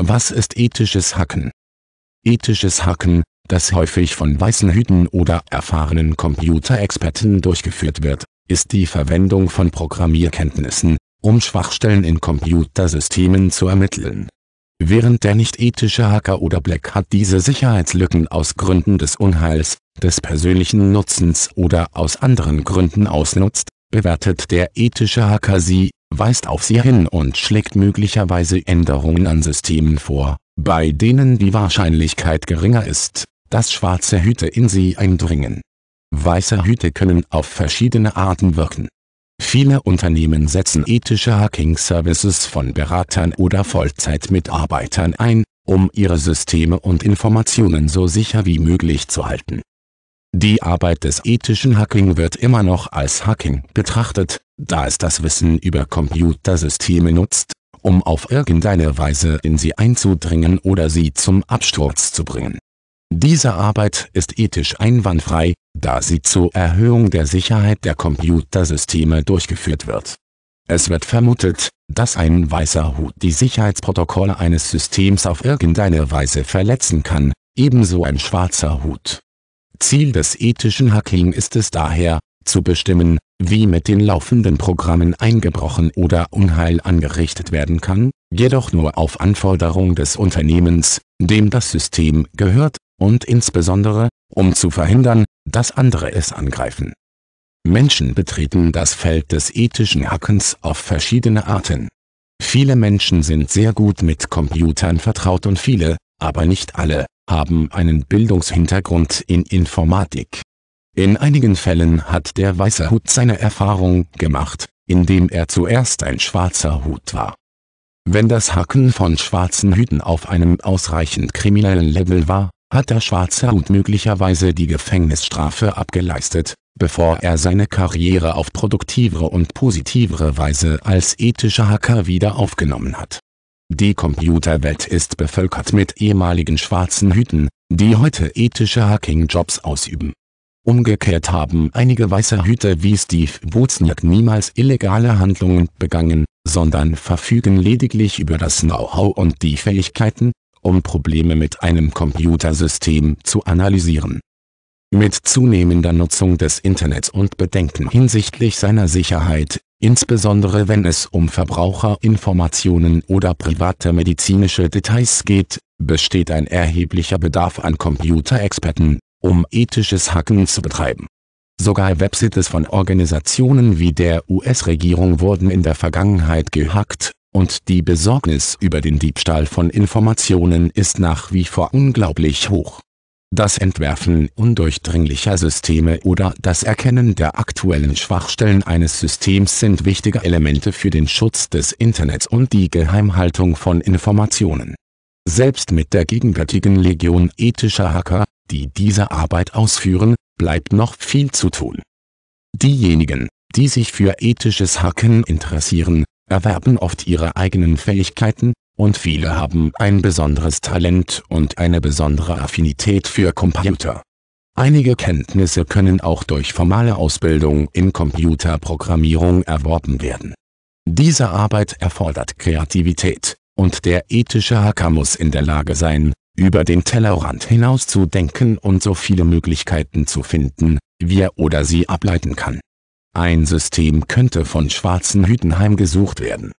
Was ist ethisches Hacken? Ethisches Hacken, das häufig von weißen Hüten oder erfahrenen Computerexperten durchgeführt wird, ist die Verwendung von Programmierkenntnissen, um Schwachstellen in Computersystemen zu ermitteln. Während der nicht-ethische Hacker oder Black hat diese Sicherheitslücken aus Gründen des Unheils, des persönlichen Nutzens oder aus anderen Gründen ausnutzt, bewertet der ethische Hacker sie, weist auf sie hin und schlägt möglicherweise Änderungen an Systemen vor, bei denen die Wahrscheinlichkeit geringer ist, dass schwarze Hüte in sie eindringen. Weiße Hüte können auf verschiedene Arten wirken. Viele Unternehmen setzen ethische Hacking-Services von Beratern oder Vollzeitmitarbeitern ein, um ihre Systeme und Informationen so sicher wie möglich zu halten die Arbeit des ethischen Hacking wird immer noch als Hacking betrachtet, da es das Wissen über Computersysteme nutzt, um auf irgendeine Weise in sie einzudringen oder sie zum Absturz zu bringen. Diese Arbeit ist ethisch einwandfrei, da sie zur Erhöhung der Sicherheit der Computersysteme durchgeführt wird. Es wird vermutet, dass ein weißer Hut die Sicherheitsprotokolle eines Systems auf irgendeine Weise verletzen kann, ebenso ein schwarzer Hut. Ziel des ethischen Hacking ist es daher, zu bestimmen, wie mit den laufenden Programmen eingebrochen oder Unheil angerichtet werden kann, jedoch nur auf Anforderung des Unternehmens, dem das System gehört, und insbesondere, um zu verhindern, dass andere es angreifen. Menschen betreten das Feld des ethischen Hackens auf verschiedene Arten. Viele Menschen sind sehr gut mit Computern vertraut und viele, aber nicht alle, haben einen Bildungshintergrund in Informatik. In einigen Fällen hat der weiße Hut seine Erfahrung gemacht, indem er zuerst ein schwarzer Hut war. Wenn das Hacken von schwarzen Hüten auf einem ausreichend kriminellen Level war, hat der schwarze Hut möglicherweise die Gefängnisstrafe abgeleistet, bevor er seine Karriere auf produktivere und positivere Weise als ethischer Hacker wieder aufgenommen hat die Computerwelt ist bevölkert mit ehemaligen schwarzen Hüten, die heute ethische Hacking-Jobs ausüben. Umgekehrt haben einige weiße Hüter wie Steve Wozniak niemals illegale Handlungen begangen, sondern verfügen lediglich über das Know-how und die Fähigkeiten, um Probleme mit einem Computersystem zu analysieren. Mit zunehmender Nutzung des Internets und Bedenken hinsichtlich seiner Sicherheit insbesondere wenn es um Verbraucherinformationen oder private medizinische Details geht, besteht ein erheblicher Bedarf an Computerexperten, um ethisches Hacken zu betreiben. Sogar Websites von Organisationen wie der US-Regierung wurden in der Vergangenheit gehackt, und die Besorgnis über den Diebstahl von Informationen ist nach wie vor unglaublich hoch das Entwerfen undurchdringlicher Systeme oder das Erkennen der aktuellen Schwachstellen eines Systems sind wichtige Elemente für den Schutz des Internets und die Geheimhaltung von Informationen. Selbst mit der gegenwärtigen Legion ethischer Hacker, die diese Arbeit ausführen, bleibt noch viel zu tun. Diejenigen, die sich für ethisches Hacken interessieren, erwerben oft ihre eigenen Fähigkeiten, und viele haben ein besonderes Talent und eine besondere Affinität für Computer. Einige Kenntnisse können auch durch formale Ausbildung in Computerprogrammierung erworben werden. Diese Arbeit erfordert Kreativität, und der ethische Hacker muss in der Lage sein, über den Tellerrand hinaus zu denken und so viele Möglichkeiten zu finden, wie er oder sie ableiten kann. Ein System könnte von schwarzen Hüten heimgesucht werden